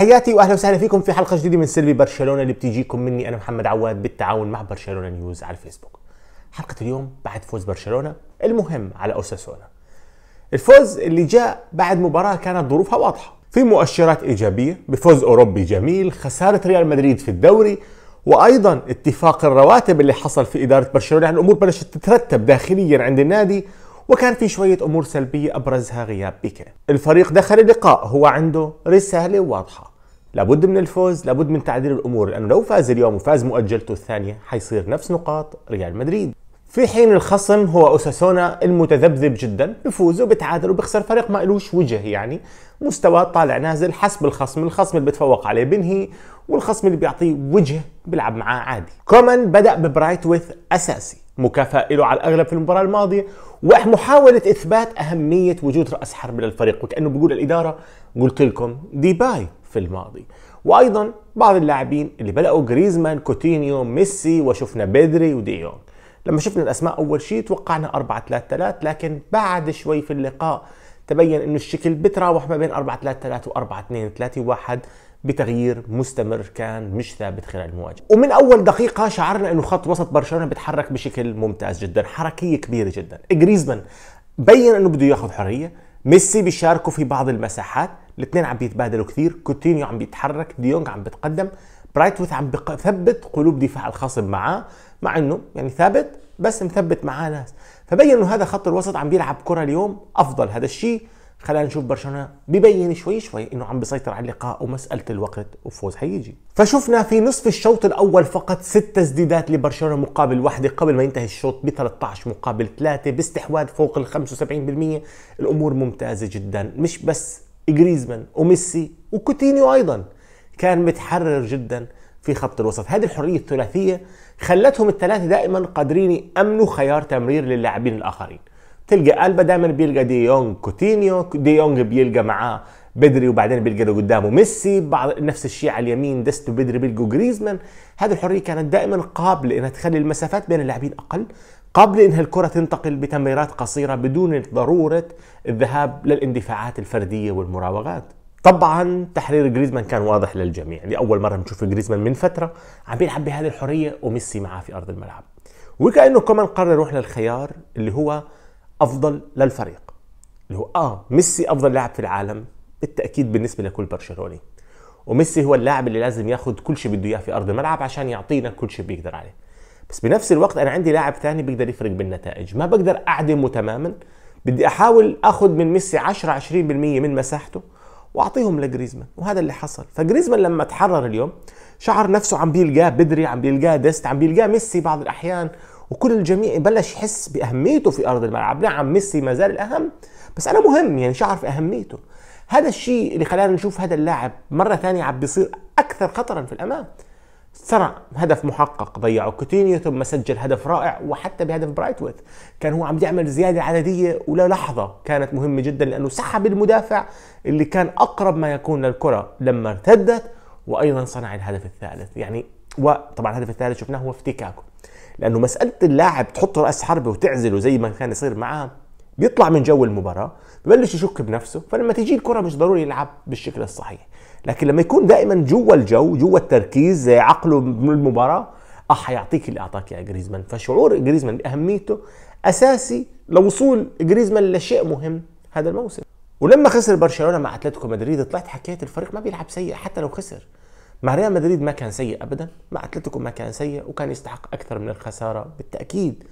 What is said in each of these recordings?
تحياتي واهلا وسهلا فيكم في حلقه جديده من سلبي برشلونه اللي بتجيكم مني انا محمد عواد بالتعاون مع برشلونه نيوز على الفيسبوك. حلقه اليوم بعد فوز برشلونه المهم على اوساسونا. الفوز اللي جاء بعد مباراه كانت ظروفها واضحه، في مؤشرات ايجابيه بفوز اوروبي جميل، خساره ريال مدريد في الدوري، وايضا اتفاق الرواتب اللي حصل في اداره برشلونه يعني الامور بلشت تترتب داخليا عند النادي وكان في شوية أمور سلبية أبرزها غياب بيكي الفريق دخل اللقاء هو عنده رسالة واضحة لابد من الفوز لابد من تعديل الامور لانه لو فاز اليوم وفاز مؤجلته الثانيه حيصير نفس نقاط ريال مدريد في حين الخصم هو اوساسونا المتذبذب جدا بفوز وبتعادل وبخسر فريق ما الوش وجه يعني مستواه طالع نازل حسب الخصم الخصم اللي بتفوق عليه بنهي والخصم اللي بيعطيه وجه بيلعب معاه عادي كومان بدا ببرايتويث اساسي مكافأة له على الأغلب في المباراة الماضية ومحاولة إثبات أهمية وجود رأس حرب للفريق وكأنه بيقول الإدارة قلت لكم ديباي في الماضي وايضا بعض اللاعبين اللي بلقوا جريزمان كوتينيو ميسي وشفنا بدري وديون لما شفنا الاسماء اول شيء توقعنا 4 3 3 لكن بعد شوي في اللقاء تبين انه الشكل بتراوح ما بين 4 3 3 و 4 2 3 1 بتغيير مستمر كان مش ثابت خلال المواجهه ومن اول دقيقه شعرنا انه خط وسط برشلونه بيتحرك بشكل ممتاز جدا حركيه كبيره جدا جريزمان بين انه بده ياخذ حريه ميسي بيشاركه في بعض المساحات الاثنين عم بيتبادلوا كثير كوتينيو عم بيتحرك ديونج عم بيتقدم برايتوث عم بثبت قلوب دفاع الخصم معاه مع انه يعني ثابت بس مثبت معاه ناس فبين انه هذا خط الوسط عم بيلعب كره اليوم افضل هذا الشيء خلينا نشوف برشلونه ببين شوي شوي انه عم بيسيطر على اللقاء ومساله الوقت وفوز حيجي فشفنا في نصف الشوط الاول فقط ست تسديدات لبرشلونه مقابل واحده قبل ما ينتهي الشوط ب 13 مقابل 3 باستحواذ فوق ال 75% الامور ممتازه جدا مش بس جريزمان وميسي وكوتينيو ايضا كان متحرر جدا في خط الوسط هذه الحريه الثلاثيه خلتهم الثلاثه دائما قادرين يامنوا خيار تمرير للاعبين الاخرين تلقى البا دائما بيلقى دي يونغ كوتينيو دي يونغ بيلقى معاه بدري وبعدين بيلقى قدامه ميسي بعض نفس الشيء على اليمين دست بدري بيلقوا جريزمان هذه الحريه كانت دائما قابله انها تخلي المسافات بين اللاعبين اقل قابله انها الكره تنتقل بتمريرات قصيره بدون ضروره الذهاب للاندفاعات الفرديه والمراوغات طبعا تحرير جريزمان كان واضح للجميع لاول مره بنشوف جريزمان من فتره عم بيلعب بهذه الحريه وميسي معاه في ارض الملعب وكانه كمان قرر يروح للخيار اللي هو افضل للفريق اللي هو اه ميسي افضل لاعب في العالم بالتاكيد بالنسبه لكل برشلوني وميسي هو اللاعب اللي لازم ياخد كل شيء بده اياه في ارض الملعب عشان يعطينا كل شيء بيقدر عليه بس بنفس الوقت انا عندي لاعب ثاني بيقدر يفرق بالنتائج ما بقدر اعدمه تماما بدي احاول اخذ من ميسي 10 20% من مساحته واعطيهم لجريزمان وهذا اللي حصل فجريزمان لما تحرر اليوم شعر نفسه عم بيلقاه بدري عم بيلقاه ديست عم بيلقاه ميسي بعض الاحيان وكل الجميع بلش يحس باهميته في ارض الملعب نعم ميسي ما زال الاهم بس انا مهم يعني شعر في اهميته هذا الشيء اللي خلانا نشوف هذا اللاعب مره ثانيه عم بيصير اكثر خطرا في الامام صنع هدف محقق ضيعه كوتينيو ثم سجل هدف رائع وحتى بهدف برايتويث كان هو عم يعمل زيادة عددية ولا لحظة كانت مهمة جدا لأنه سحب المدافع اللي كان أقرب ما يكون للكرة لما ارتدت وأيضا صنع الهدف الثالث يعني وطبعا الهدف الثالث شفناه هو افتكاكه لأنه مسألة اللاعب تحط رأس حربة وتعزله زي ما كان يصير معاه بيطلع من جو المباراه ببلش يشك بنفسه فلما تيجي الكره مش ضروري يلعب بالشكل الصحيح لكن لما يكون دائما جوا الجو جوا التركيز عقله من المباراه اه حيعطيك اللي اعطاك يا جريزمان فشعور جريزمان باهميته اساسي لوصول جريزمان لشيء مهم هذا الموسم ولما خسر برشلونه مع اتلتيكو مدريد طلعت حكيت الفريق ما بيلعب سيء حتى لو خسر مع ريال مدريد ما كان سيء ابدا مع اتلتيكو ما كان سيء وكان يستحق اكثر من الخساره بالتاكيد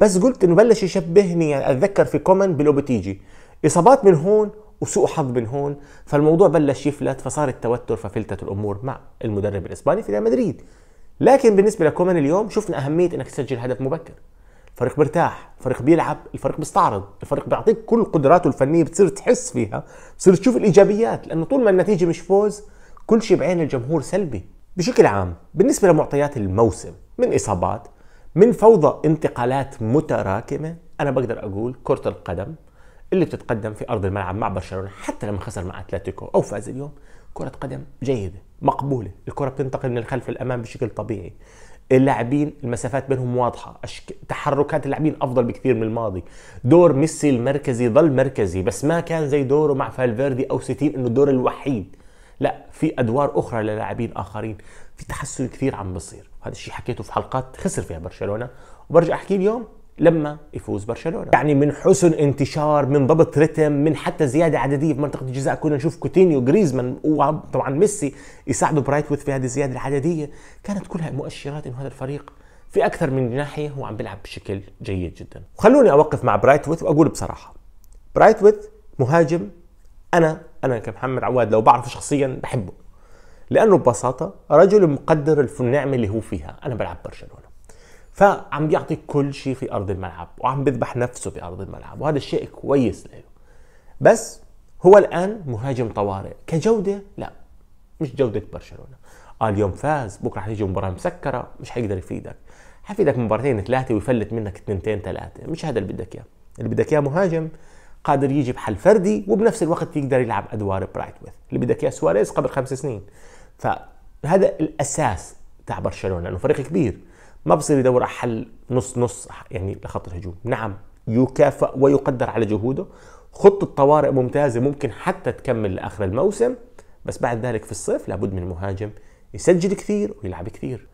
بس قلت انه بلش يشبهني يعني اتذكر في كومان بتيجي اصابات من هون وسوء حظ من هون فالموضوع بلش يفلت فصار التوتر ففلتت الامور مع المدرب الاسباني في ريال مدريد لكن بالنسبه لكومان اليوم شفنا اهميه انك تسجل هدف مبكر الفريق مرتاح الفريق بيلعب الفريق بيستعرض الفريق بيعطيك كل قدراته الفنيه بتصير تحس فيها بتصير تشوف الايجابيات لانه طول ما النتيجه مش فوز كل شيء بعين الجمهور سلبي بشكل عام بالنسبه لمعطيات الموسم من اصابات من فوضى انتقالات متراكمة أنا بقدر أقول كرة القدم اللي بتتقدم في أرض الملعب مع برشلونة حتى لما خسر مع أتلتيكو أو فاز اليوم كرة قدم جيدة مقبولة الكرة بتنتقل من الخلف للأمام بشكل طبيعي اللاعبين المسافات بينهم واضحة أشك... تحركات اللاعبين أفضل بكثير من الماضي دور ميسي المركزي ظل مركزي بس ما كان زي دوره مع فالفيردي أو سيتين إنه الدور الوحيد لا في ادوار اخرى للاعبين اخرين في تحسن كثير عم بصير وهذا الشيء حكيته في حلقات خسر فيها برشلونه وبرجع احكيه اليوم لما يفوز برشلونه يعني من حسن انتشار من ضبط رتم من حتى زياده عدديه في منطقه الجزاء كنا نشوف كوتينيو جريزمان وطبعا ميسي يساعدوا برايتوث في هذه الزياده العدديه كانت كلها مؤشرات انه هذا الفريق في اكثر من ناحيه هو عم بيلعب بشكل جيد جدا وخلوني اوقف مع برايتوث واقول بصراحه برايتوث مهاجم انا انا كمحمد عواد لو بعرفه شخصيا بحبه لانه ببساطه رجل مقدر النعمه اللي هو فيها انا بلعب برشلونه فعم بيعطي كل شيء في ارض الملعب وعم بيذبح نفسه في ارض الملعب وهذا الشيء كويس له بس هو الان مهاجم طوارئ كجوده لا مش جوده برشلونه آه اليوم فاز بكره حتيجي مباراه مسكره مش حيقدر يفيدك حفيدك مباراتين ثلاثه ويفلت منك اثنتين ثلاثه مش هذا اللي بدك اياه اللي بدك اياه مهاجم قادر يجي بحل فردي وبنفس الوقت يقدر يلعب ادوار برايت ويث اللي بدك اياه سواريز قبل خمس سنين فهذا الاساس تاع برشلونه لانه فريق كبير ما بصير يدور على حل نص نص يعني لخط الهجوم نعم يكافئ ويقدر على جهوده خطة طوارئ ممتازة ممكن حتى تكمل لآخر الموسم بس بعد ذلك في الصيف لابد من مهاجم يسجل كثير ويلعب كثير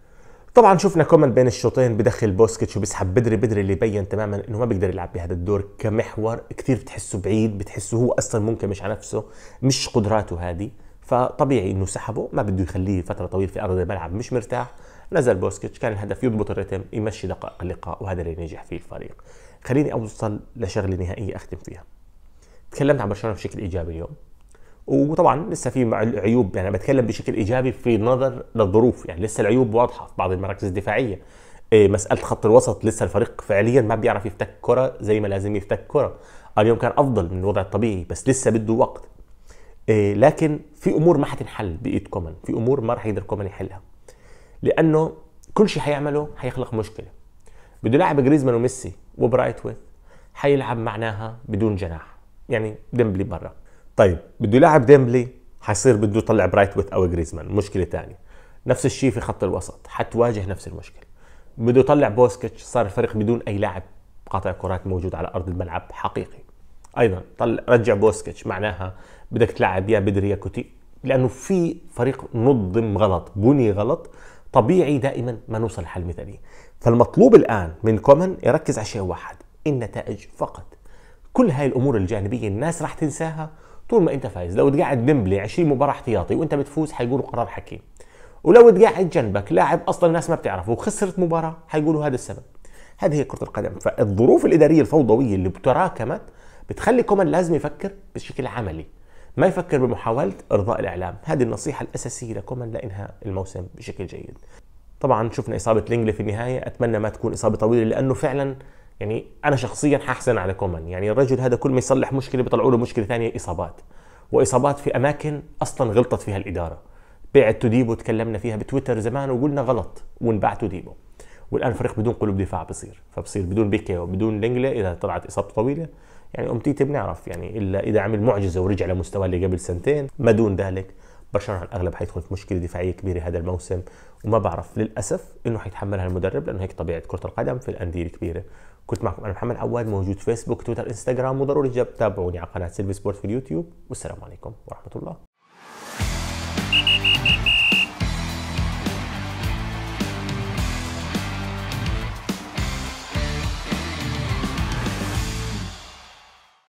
طبعا شفنا كومن بين الشوطين بدخل بوسكيتش وبيسحب بدري بدري اللي بين تماما انه ما بيقدر يلعب بهذا الدور كمحور كثير بتحسه بعيد بتحسه هو اصلا ممكن مش على نفسه مش قدراته هذه فطبيعي انه سحبه ما بده يخليه فتره طويله في ارض الملعب مش مرتاح نزل بوسكيتش كان الهدف يضبط الريتم يمشي دقائق اللقاء وهذا اللي نجح فيه الفريق خليني اوصل لشغله نهائيه اختم فيها تكلمت عن برشلونه بشكل ايجابي اليوم وطبعا لسه في عيوب يعني بتكلم بشكل ايجابي في نظر للظروف يعني لسه العيوب واضحه في بعض المراكز الدفاعيه آه، مساله خط الوسط لسه الفريق فعليا ما بيعرف يفتك كره زي ما لازم يفتك كره اليوم كان افضل من الوضع الطبيعي بس لسه بده وقت آه، لكن في امور ما حتنحل بايد كومان في امور ما راح يقدر كومان يحلها لانه كل شيء حيعمله حيخلق مشكله بده لاعب جريزمان وميسي وبرايتويث حيلعب معناها بدون جناح يعني ديمبلي برا طيب بده يلعب ديمبلي حيصير بده يطلع برايت ويث او جريزمان مشكله ثانيه نفس الشيء في خط الوسط حتواجه نفس المشكله بده يطلع بوسكيتش صار الفريق بدون اي لاعب قاطع كرات موجود على ارض الملعب حقيقي ايضا طلع رجع بوسكيتش معناها بدك تلعب يا بدري يا كوتي لانه في فريق نظم غلط بني غلط طبيعي دائما ما نوصل لحل مثالي فالمطلوب الان من كومن يركز على شيء واحد النتائج فقط كل هاي الامور الجانبيه الناس راح تنساها طول ما انت فايز لو تقعد ديمبلي 20 مباراه احتياطي وانت بتفوز حيقولوا قرار حكيم ولو تقعد جنبك لاعب اصلا الناس ما بتعرفه وخسرت مباراه حيقولوا هذا السبب هذه هي كره القدم فالظروف الاداريه الفوضويه اللي تراكمت بتخلي كومان لازم يفكر بشكل عملي ما يفكر بمحاولة إرضاء الإعلام هذه النصيحة الأساسية لكومان لإنهاء الموسم بشكل جيد طبعا شفنا إصابة لينجلي في النهاية أتمنى ما تكون إصابة طويلة لأنه فعلا يعني انا شخصيا حاحزن على كومان يعني الرجل هذا كل ما يصلح مشكله بيطلعوا له مشكله ثانيه اصابات واصابات في اماكن اصلا غلطت فيها الاداره بعت توديبو تكلمنا فيها بتويتر زمان وقلنا غلط ونبعت توديبو والان فريق بدون قلوب دفاع بصير فبصير بدون بيكي وبدون لينجلي اذا طلعت اصابته طويله يعني امتيتي بنعرف يعني الا اذا عمل معجزه ورجع لمستواه اللي قبل سنتين ما دون ذلك برشلونه على الاغلب حيدخل في مشكله دفاعيه كبيره هذا الموسم وما بعرف للاسف انه حيتحملها المدرب لانه هيك طبيعه كره القدم في الانديه الكبيره كنت معكم انا محمد عواد موجود فيسبوك تويتر انستغرام وضروري تابعوني على قناه سيلفي سبورت في اليوتيوب والسلام عليكم ورحمه الله